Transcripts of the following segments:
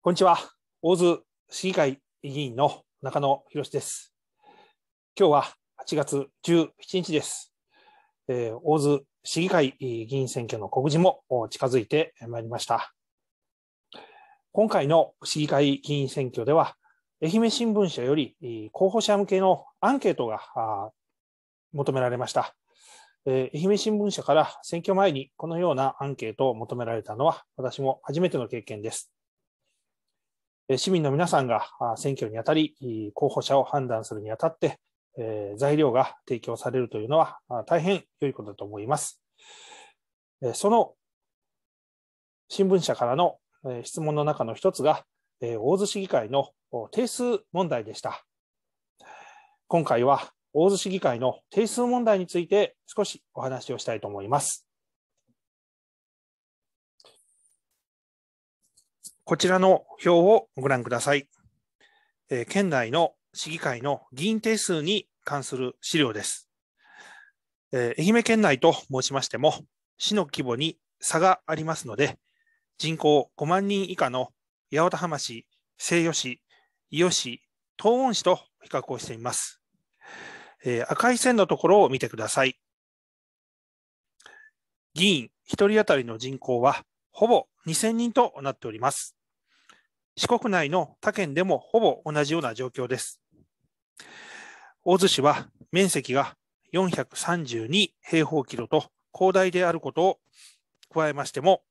こんにちは。大津市議会議員の中野博です。今日は8月17日です。えー、大津市議会議員選挙の告示も近づいてまいりました。今回の市議会議員選挙では、愛媛新聞社より候補者向けのアンケートが求められました。え愛媛新聞社から選挙前にこのようなアンケートを求められたのは私も初めての経験です。市民の皆さんが選挙にあたり、候補者を判断するにあたって、材料が提供されるというのは大変良いことだと思います。その新聞社からの質問の中の一つが、大洲市議会の定数問題でした。今回は大洲市議会の定数問題について少しお話をしたいと思います。こちらの表をご覧ください。えー、県内の市議会の議員定数に関する資料です。えー、愛媛県内と申しましても、市の規模に差がありますので、人口5万人以下の八幡浜市、西予市、伊予市、東温市と比較をしてみます。えー、赤い線のところを見てください。議員1人当たりの人口はほぼ2000人となっております。四国内の他県でもほぼ同じような状況です。大洲市は面積が432平方キロと広大であることを加えましても、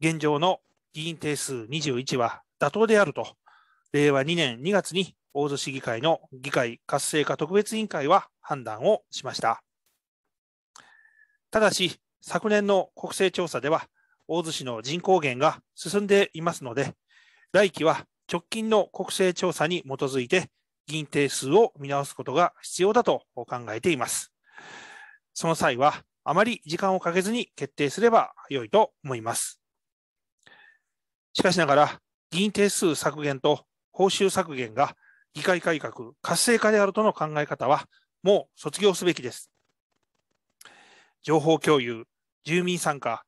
現状の議員定数21は妥当であると、令和2年2月に大洲市議会の議会活性化特別委員会は判断をしました。ただし、昨年の国勢調査では、大洲市の人口減が進んでいますので、来期は直近の国勢調査に基づいて、議員定数を見直すことが必要だと考えています。その際は、あまり時間をかけずに決定すれば良いと思います。しかしながら、議員定数削減と報酬削減が議会改革活性化であるとの考え方は、もう卒業すべきです。情報共有、住民参加、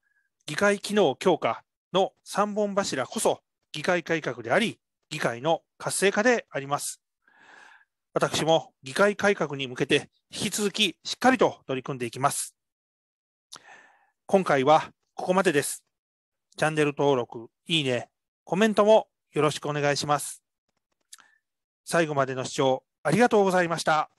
議会機能強化の3本柱こそ議会改革であり、議会の活性化であります。私も議会改革に向けて引き続きしっかりと取り組んでいきます。今回はここまでです。チャンネル登録、いいね、コメントもよろしくお願いします。最後までの視聴ありがとうございました。